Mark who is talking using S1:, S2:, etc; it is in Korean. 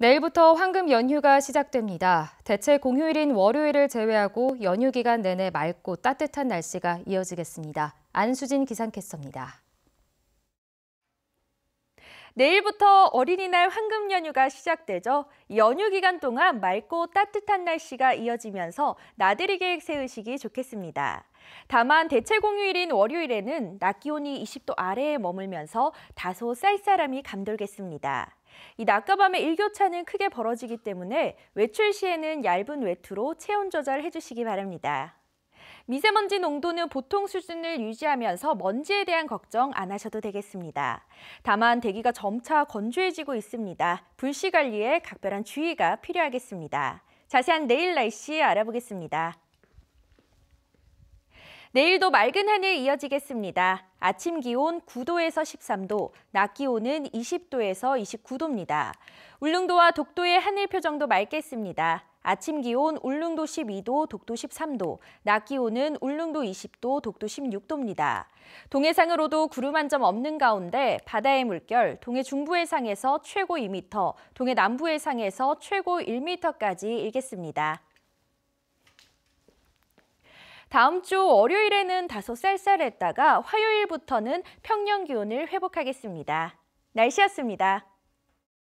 S1: 내일부터 황금 연휴가 시작됩니다. 대체 공휴일인 월요일을 제외하고 연휴 기간 내내 맑고 따뜻한 날씨가 이어지겠습니다. 안수진 기상캐스터입니다.
S2: 내일부터 어린이날 황금 연휴가 시작되죠. 연휴 기간 동안 맑고 따뜻한 날씨가 이어지면서 나들이 계획 세우시기 좋겠습니다. 다만 대체 공휴일인 월요일에는 낮 기온이 20도 아래에 머물면서 다소 쌀쌀함이 감돌겠습니다. 이 낮과 밤의 일교차는 크게 벌어지기 때문에 외출 시에는 얇은 외투로 체온 조절해 주시기 바랍니다. 미세먼지 농도는 보통 수준을 유지하면서 먼지에 대한 걱정 안 하셔도 되겠습니다. 다만 대기가 점차 건조해지고 있습니다. 불씨 관리에 각별한 주의가 필요하겠습니다. 자세한 내일 날씨 알아보겠습니다. 내일도 맑은 하늘 이어지겠습니다. 아침 기온 9도에서 13도, 낮 기온은 20도에서 29도입니다. 울릉도와 독도의 하늘 표정도 맑겠습니다. 아침 기온 울릉도 12도, 독도 13도, 낮 기온은 울릉도 20도, 독도 16도입니다. 동해상으로도 구름 한 점 없는 가운데 바다의 물결, 동해 중부 해상에서 최고 2m, 동해 남부 해상에서 최고 1m까지 일겠습니다. 다음 주 월요일에는 다소 쌀쌀했다가 화요일부터는 평년 기온을 회복하겠습니다. 날씨였습니다.